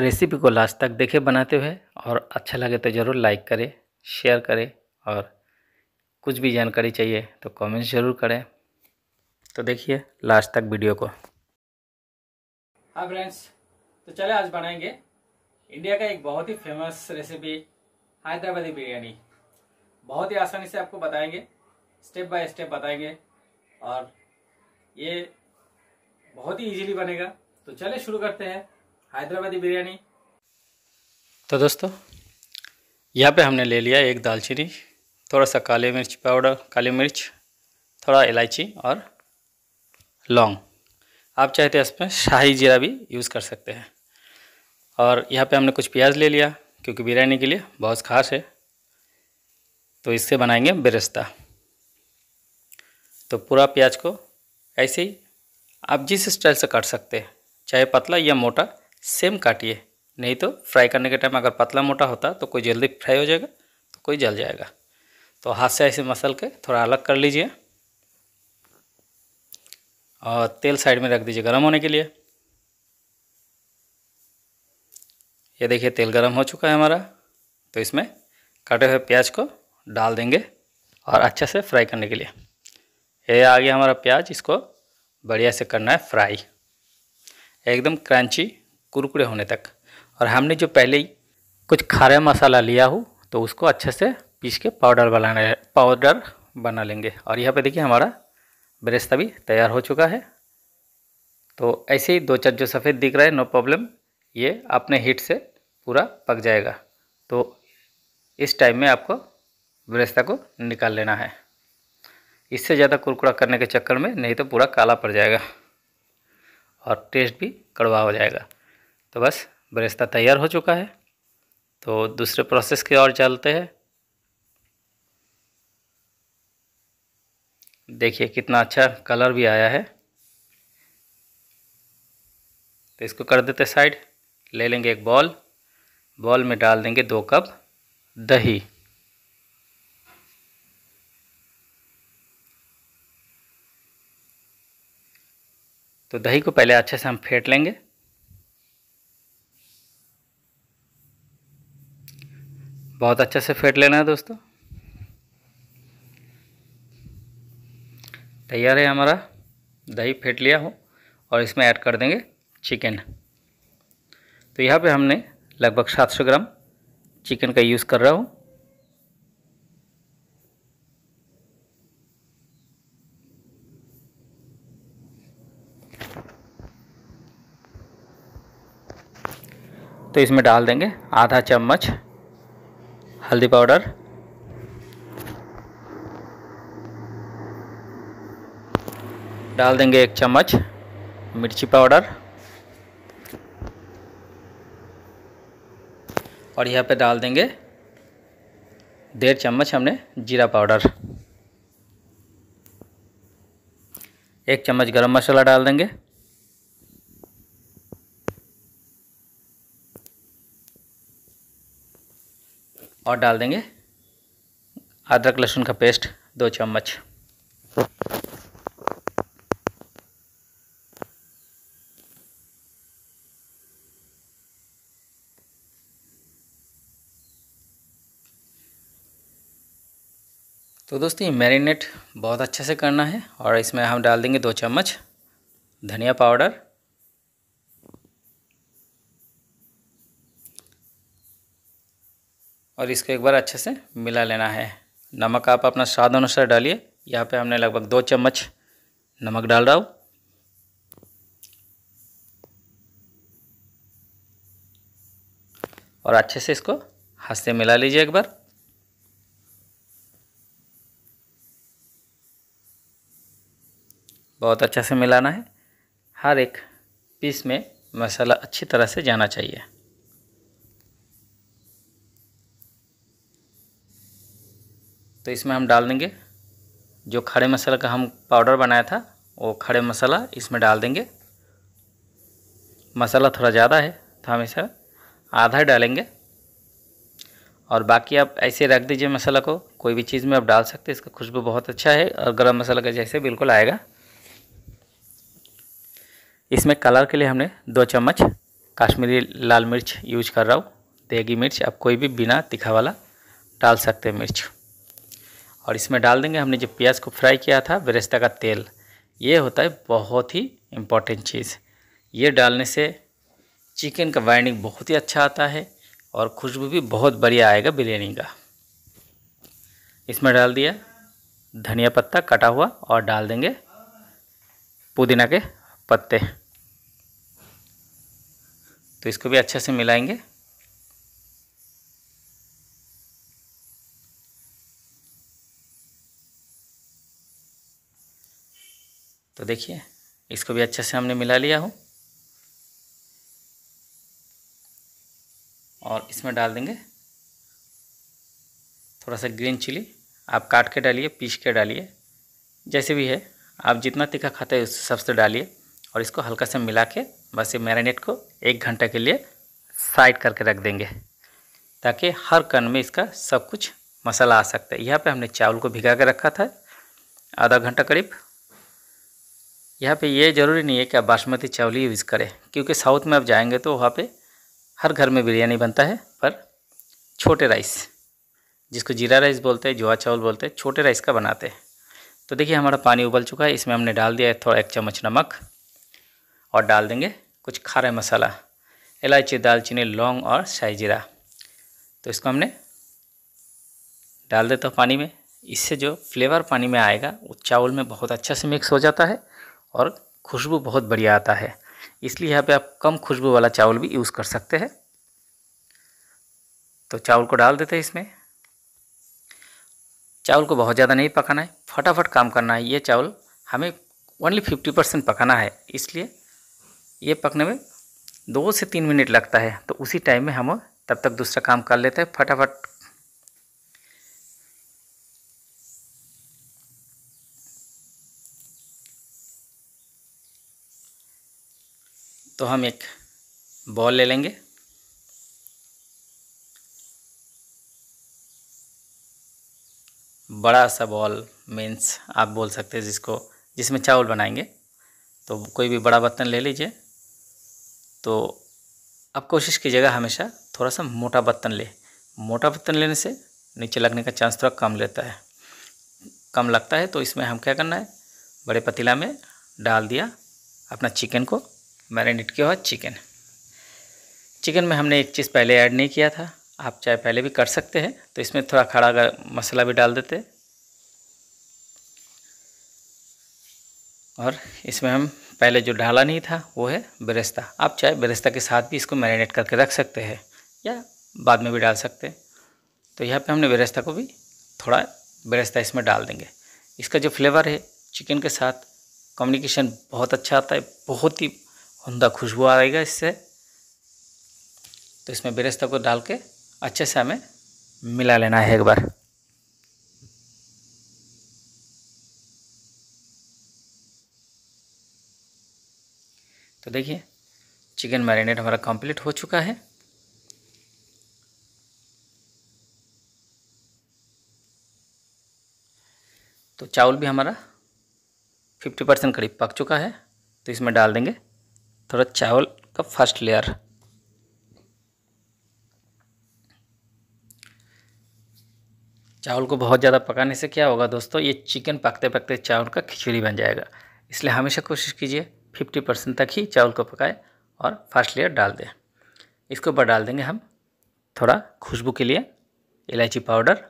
recipe को last तक देखे बनाते हुए और अच्छा लगे तो ज़रूर लाइक करें शेयर करें और कुछ भी जानकारी चाहिए तो कमेंट ज़रूर करें तो देखिए लास्ट तक वीडियो को हाँ फ्रेंड्स तो चले आज बनाएंगे इंडिया का एक बहुत ही फेमस रेसिपी हैदराबादी बिरयानी बहुत ही आसानी से आपको बताएंगे स्टेप बाय स्टेप बताएंगे और ये बहुत ही इजीली बनेगा तो चले शुरू करते हैं हैदराबादी बिरयानी तो दोस्तों यहाँ पे हमने ले लिया एक दालचीनी थोड़ा सा काले मिर्च पाउडर काली मिर्च थोड़ा इलायची और लौंग आप चाहते हैं तो इसमें शाही जीरा भी यूज़ कर सकते हैं और यहाँ पे हमने कुछ प्याज ले लिया क्योंकि बिरयानी के लिए बहुत ख़ास है तो इससे बनाएंगे बिरस्ता तो पूरा प्याज को ऐसे ही आप जिस स्टाइल से काट सकते हैं चाहे पतला या मोटा सेम काटिए नहीं तो फ्राई करने के टाइम अगर पतला मोटा होता तो कोई जल्दी फ्राई हो जाएगा तो कोई जल जाएगा तो हाथ से ऐसे मसल के थोड़ा अलग कर लीजिए और तेल साइड में रख दीजिए गर्म होने के लिए ये देखिए तेल गर्म हो चुका है हमारा तो इसमें काटे हुए प्याज को डाल देंगे और अच्छे से फ्राई करने के लिए ये आ गया हमारा प्याज इसको बढ़िया से करना है फ्राई एकदम क्रंची कुरकुरे होने तक और हमने जो पहले ही कुछ खारा मसाला लिया हो तो उसको अच्छे से पीस के पाउडर बनाने पाउडर बना लेंगे और यहाँ पे देखिए हमारा बरेस्ता भी तैयार हो चुका है तो ऐसे ही दो चार जो सफ़ेद दिख रहा है नो प्रॉब्लम ये अपने हीट से पूरा पक जाएगा तो इस टाइम में आपको बरेस्ता को निकाल लेना है इससे ज़्यादा कुरकुरा करने के चक्कर में नहीं तो पूरा काला पड़ जाएगा और टेस्ट भी कड़वा हो जाएगा तो बस बरिस्ता तैयार हो चुका है तो दूसरे प्रोसेस की ओर चलते हैं देखिए कितना अच्छा कलर भी आया है तो इसको कर देते साइड ले लेंगे एक बॉल बॉल में डाल देंगे दो कप दही तो दही को पहले अच्छे से हम फेंट लेंगे बहुत अच्छे से फेंट लेना है दोस्तों तैयार है हमारा दही फेंट लिया हो और इसमें ऐड कर देंगे चिकन तो यहाँ पे हमने लगभग 700 ग्राम चिकन का यूज़ कर रहा हूँ तो इसमें डाल देंगे आधा चम्मच हल्दी पाउडर डाल देंगे एक चम्मच मिर्ची पाउडर और यहाँ पे डाल देंगे डेढ़ चम्मच हमने जीरा पाउडर एक चम्मच गरम मसाला डाल देंगे और डाल देंगे अदरक लहसुन का पेस्ट दो चम्मच तो दोस्तों ये मैरिनेट बहुत अच्छे से करना है और इसमें हम डाल देंगे दो चम्मच धनिया पाउडर और इसको एक बार अच्छे से मिला लेना है नमक आप अपना स्वाद अनुसार डालिए यहाँ पे हमने लगभग दो चम्मच नमक डाल रहा हूँ और अच्छे से इसको हाथ से मिला लीजिए एक बार बहुत अच्छे से मिलाना है हर एक पीस में मसाला अच्छी तरह से जाना चाहिए तो इसमें हम डाल देंगे जो खड़े मसाला का हम पाउडर बनाया था वो खड़े मसाला इसमें डाल देंगे मसाला थोड़ा ज़्यादा है तो हम इसे आधा डालेंगे और बाकी आप ऐसे रख दीजिए मसाला को कोई भी चीज़ में आप डाल सकते हैं इसका खुशबू बहुत अच्छा है और गरम मसाला का जैसे बिल्कुल आएगा इसमें कलर के लिए हमने दो चम्मच काश्मीरी लाल मिर्च यूज कर रहा हूँ देगी मिर्च आप कोई भी बिना तीखा वाला डाल सकते हैं मिर्च और इसमें डाल देंगे हमने जो प्याज को फ्राई किया था बेरेस्ता का तेल ये होता है बहुत ही इम्पॉर्टेंट चीज़ ये डालने से चिकन का बाइंडिंग बहुत ही अच्छा आता है और खुशबू भी बहुत बढ़िया आएगा बिरयानी का इसमें डाल दिया धनिया पत्ता कटा हुआ और डाल देंगे पुदीना के पत्ते तो इसको भी अच्छे से मिलाएंगे तो देखिए इसको भी अच्छे से हमने मिला लिया हो और इसमें डाल देंगे थोड़ा सा ग्रीन चिली आप काट के डालिए पीस के डालिए जैसे भी है आप जितना तीखा खाते हैं उस हिसाब से डालिए और इसको हल्का से मिला के बस ये मैरिनेट को एक घंटे के लिए साइड करके रख देंगे ताकि हर कन में इसका सब कुछ मसाला आ सकता है यहाँ पे हमने चावल को भिगा के रखा था आधा घंटा करीब यहाँ पे ये ज़रूरी नहीं है कि आप बासमती चावल ही यूज़ करें क्योंकि साउथ में आप जाएंगे तो वहाँ पे हर घर में बिरयानी बनता है पर छोटे राइस जिसको जीरा राइस बोलते हैं जोआ चावल बोलते हैं छोटे राइस का बनाते हैं तो देखिए हमारा पानी उबल चुका है इसमें हमने डाल दिया है थोड़ा एक चम्मच नमक और डाल देंगे कुछ खारा मसाला इलायची दालचीनी लौंग और शाही जीरा तो इसको हमने डाल देता हूँ पानी में इससे जो फ्लेवर पानी में आएगा वो चावल में बहुत अच्छा से मिक्स हो जाता है और खुशबू बहुत बढ़िया आता है इसलिए यहाँ पे आप कम खुशबू वाला चावल भी यूज़ कर सकते हैं तो चावल को डाल देते हैं इसमें चावल को बहुत ज़्यादा नहीं पकाना है फटाफट काम करना है ये चावल हमें ओनली फिफ्टी परसेंट पकाना है इसलिए ये पकने में दो से तीन मिनट लगता है तो उसी टाइम में हम तब तक दूसरा काम कर लेते हैं फटाफट तो हम एक बॉल ले लेंगे बड़ा सा बॉल मीन्स आप बोल सकते हैं जिसको जिसमें चावल बनाएंगे तो कोई भी बड़ा बर्तन ले लीजिए तो आप कोशिश कीजिएगा हमेशा थोड़ा सा मोटा बर्तन ले मोटा बर्तन लेने से नीचे लगने का चांस थोड़ा कम लेता है कम लगता है तो इसमें हम क्या करना है बड़े पतीला में डाल दिया अपना चिकन को मैरिनेट किया हुआ चिकन चिकन में हमने एक चीज़ पहले ऐड नहीं किया था आप चाहे पहले भी कर सकते हैं तो इसमें थोड़ा खड़ा मसाला भी डाल देते और इसमें हम पहले जो डाला नहीं था वो है बेरेस्ता आप चाहे बेरेस्ता के साथ भी इसको मैरिनेट करके रख सकते हैं या बाद में भी डाल सकते हैं तो यहाँ पे हमने बेरेस्ता को भी थोड़ा बेरेस्ता इसमें डाल देंगे इसका जो फ्लेवर है चिकन के साथ कम्युनिकेशन बहुत अच्छा आता है बहुत ही उमदा खुशबू आएगा इससे तो इसमें बेरेस्ता को डाल के अच्छे से हमें मिला लेना है एक बार तो देखिए चिकन मैरिनेट हमारा कंप्लीट हो चुका है तो चावल भी हमारा फिफ्टी परसेंट करीब पक चुका है तो इसमें डाल देंगे थोड़ा चावल का फर्स्ट लेयर चावल को बहुत ज़्यादा पकाने से क्या होगा दोस्तों ये चिकन पकते पकते चावल का खिचड़ी बन जाएगा इसलिए हमेशा कोशिश कीजिए फिफ्टी परसेंट तक ही चावल को पकाएं और फर्स्ट लेयर डाल दें इसके ऊपर डाल देंगे हम थोड़ा खुशबू के लिए इलायची पाउडर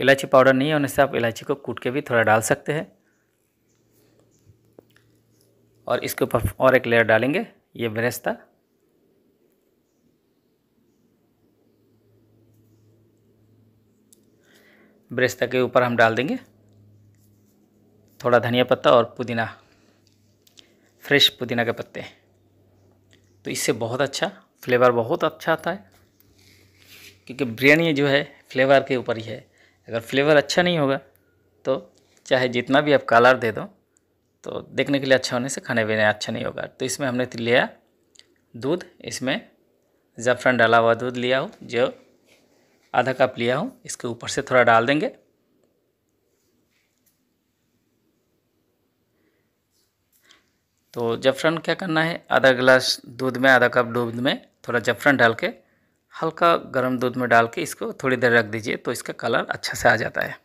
इलायची पाउडर नहीं होने से आप इलायची को कूट के भी थोड़ा डाल सकते हैं और इसके ऊपर और एक लेयर डालेंगे ये बेरेस्ता ब्रेस्ता के ऊपर हम डाल देंगे थोड़ा धनिया पत्ता और पुदीना फ्रेश पुदीना के पत्ते तो इससे बहुत अच्छा फ्लेवर बहुत अच्छा आता है क्योंकि बिरयानी जो है फ्लेवर के ऊपर ही है अगर फ्लेवर अच्छा नहीं होगा तो चाहे जितना भी आप कलर दे दो तो देखने के लिए अच्छा होने से खाने पीने अच्छा नहीं होगा तो इसमें हमने लिया दूध इसमें जफरन डाला हुआ दूध लिया हूँ जो आधा कप लिया हूँ इसके ऊपर से थोड़ा डाल देंगे तो जफरन क्या करना है आधा गिलास दूध में आधा कप दूध में थोड़ा जफरन डाल के हल्का गर्म दूध में डाल के इसको थोड़ी देर रख दीजिए तो इसका कलर अच्छा से आ जाता है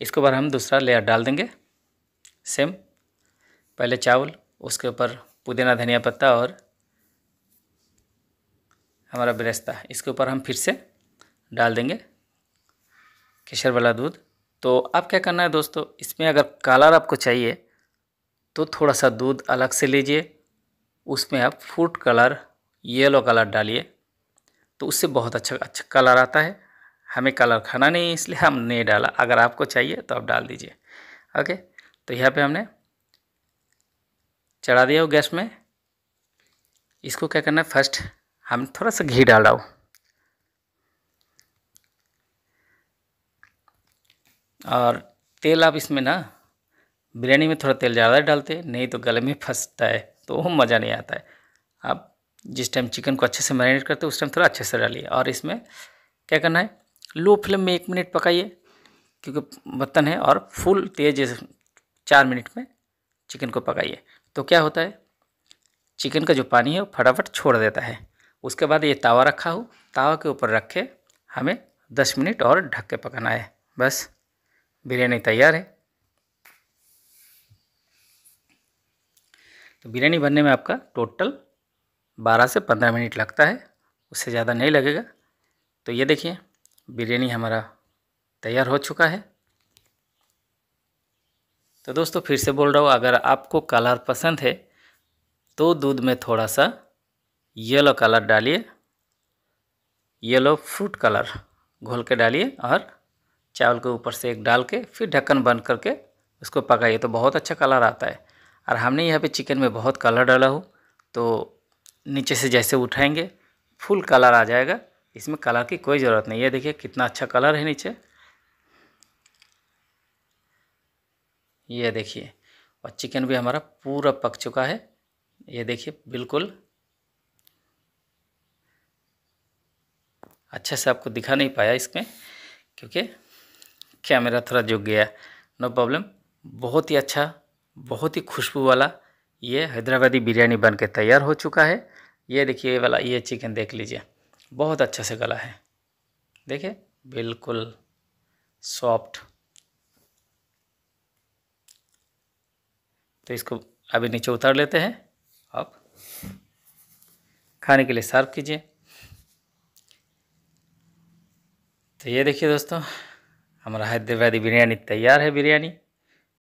इसके बाद हम दूसरा लेयर डाल देंगे सेम पहले चावल उसके ऊपर पुदीना धनिया पत्ता और हमारा बिरस्ता इसके ऊपर हम फिर से डाल देंगे केसर वाला दूध तो आप क्या करना है दोस्तों इसमें अगर कलर आपको चाहिए तो थोड़ा सा दूध अलग से लीजिए उसमें आप फूड कलर येलो कलर डालिए तो उससे बहुत अच्छा अच्छा कलर आता है हमें कलर खाना नहीं इसलिए हम नहीं डाला अगर आपको चाहिए तो आप डाल दीजिए ओके तो यहाँ पे हमने चढ़ा दिया हो गैस में इसको क्या करना है फर्स्ट हम थोड़ा सा घी डाल रहा हो और तेल आप इसमें ना बिरयानी में थोड़ा तेल ज़्यादा डालते नहीं तो गले में फंसता है तो वो मज़ा नहीं आता है आप जिस टाइम चिकन को अच्छे से मैरिनेट करते हो उस टाइम थोड़ा अच्छे से डालिए और इसमें क्या करना है लो फ्लेम में एक मिनट पकाइए क्योंकि बर्तन है और फुल तेज़ चार मिनट में चिकन को पकाइए तो क्या होता है चिकन का जो पानी है वो फटाफट छोड़ देता है उसके बाद ये तावा रखा हो तावा के ऊपर रखे हमें दस मिनट और ढक के पकाना है बस बिरयानी तैयार है तो बिरयानी बनने में आपका टोटल बारह से पंद्रह मिनट लगता है उससे ज़्यादा नहीं लगेगा तो ये देखिए बिरयानी हमारा तैयार हो चुका है तो दोस्तों फिर से बोल रहा हूँ अगर आपको कलर पसंद है तो दूध में थोड़ा सा येलो कलर डालिए येलो फ्रूट कलर घोल के डालिए और चावल के ऊपर से एक डाल के फिर ढक्कन बंद करके उसको पकाइए तो बहुत अच्छा कलर आता है और हमने यहाँ पे चिकन में बहुत कलर डाला हो तो नीचे से जैसे उठाएंगे फुल कलर आ जाएगा इसमें कलर की कोई ज़रूरत नहीं है देखिए कितना अच्छा कलर है नीचे ये देखिए और चिकन भी हमारा पूरा पक चुका है ये देखिए बिल्कुल अच्छे से आपको दिखा नहीं पाया इसमें क्योंकि कैमरा थोड़ा झुक गया नो प्रॉब्लम बहुत ही अच्छा बहुत ही खुशबू वाला ये हैदराबादी बिरयानी बन के तैयार हो चुका है ये देखिए ये वाला ये चिकन देख लीजिए बहुत अच्छे से गला है देखिए बिल्कुल सॉफ्ट तो इसको अभी नीचे उतार लेते हैं आप खाने के लिए सर्व कीजिए तो ये देखिए दोस्तों हमारा हैदराबादी बिरयानी तैयार है बिरयानी